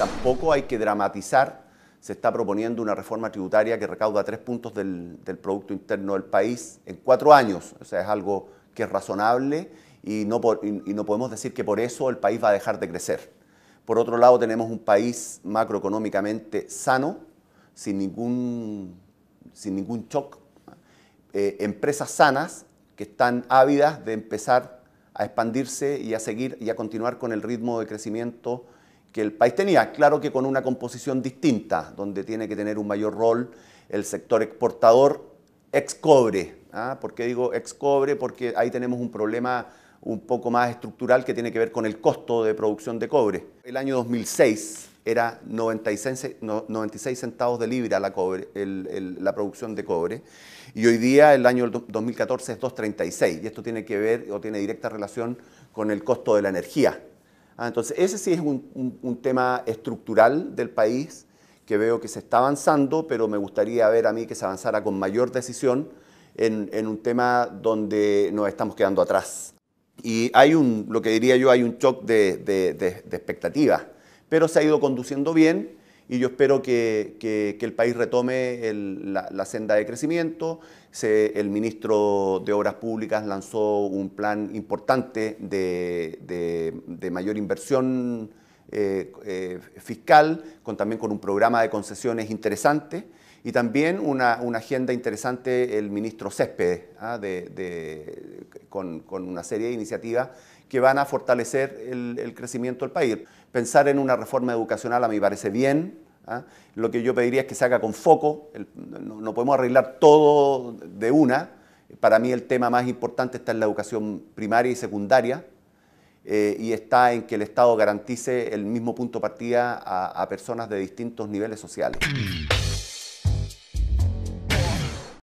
Tampoco hay que dramatizar. Se está proponiendo una reforma tributaria que recauda tres puntos del, Producto Interno del país en cuatro años. O sea, es algo que es razonable y no, podemos decir que por eso el país va a dejar de crecer. Por otro lado, tenemos un país macroeconómicamente sano, sin ningún, sin ningún shock. Eh, empresas sanas que están ávidas de empezar a expandirse y a seguir y a continuar con el ritmo de crecimiento que el país tenía, claro que con una composición distinta, donde tiene que tener un mayor rol el sector exportador ex cobre. ¿ah? ¿Por qué digo ex cobre? Porque ahí tenemos un problema un poco más estructural que tiene que ver con el costo de producción de cobre. El año 2006 era 96, centavos de libra la, la producción de cobre y hoy día el año 2014 es 2.36 y esto tiene que ver o tiene directa relación con el costo de la energía. Ah, entonces, ese sí es un, tema estructural del país que veo que se está avanzando, pero me gustaría ver a mí que se avanzara con mayor decisión en, un tema donde nos estamos quedando atrás. Y hay un, lo que diría yo, hay un shock de, de expectativas, pero se ha ido conduciendo bien y yo espero que, el país retome la, senda de crecimiento. el ministro de Obras Públicas lanzó un plan importante de, mayor inversión eh, eh, fiscal, también con un programa de concesiones interesante. Y también una, agenda interesante el ministro Céspedes, ¿ah? con, una serie de iniciativas que van a fortalecer el, crecimiento del país. Pensar en una reforma educacional a mí parece bien. ¿ah? Lo que yo pediría es que se haga con foco. no, podemos arreglar todo de una. Para mí el tema más importante está en la educación primaria y secundaria. Eh, y está en que el Estado garantice el mismo punto de partida a, a personas de distintos niveles sociales.